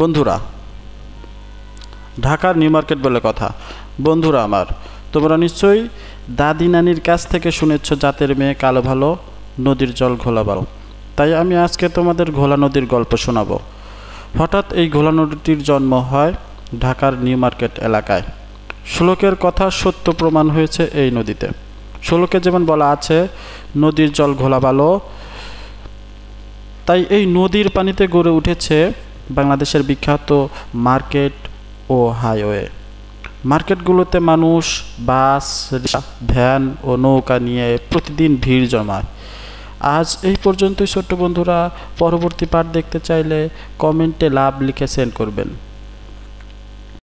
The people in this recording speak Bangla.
বন্ধুরা ঢাকার নিউ মার্কেট বলে কথা বন্ধুরা আমার তোমরা নিশ্চয়ই দাদি নানির কাছ থেকে শুনেছ জাতের মেয়ে কালো ভালো নদীর জল ঘোলা ভালো তাই আমি আজকে তোমাদের ঘোলা নদীর গল্প শোনাব হঠাৎ এই ঘোলা নদীটির জন্ম হয় ঢাকার নিউ মার্কেট এলাকায় শ্লোকের কথা সত্য প্রমাণ হয়েছে এই নদীতে শ্লোকে যেমন বলা আছে নদীর জল ঘোলা ভালো তাই এই নদীর পানিতে গড়ে উঠেছে বাংলাদেশের বিখ্যাত মার্কেট ও হাইওয়ে মার্কেটগুলোতে মানুষ বাস ভ্যান ও নৌকা নিয়ে প্রতিদিন ভিড় জমায় আজ এই পর্যন্তই ছোট্ট বন্ধুরা পরবর্তী পাঠ দেখতে চাইলে কমেন্টে লাভ লিখে সেন্ড করবেন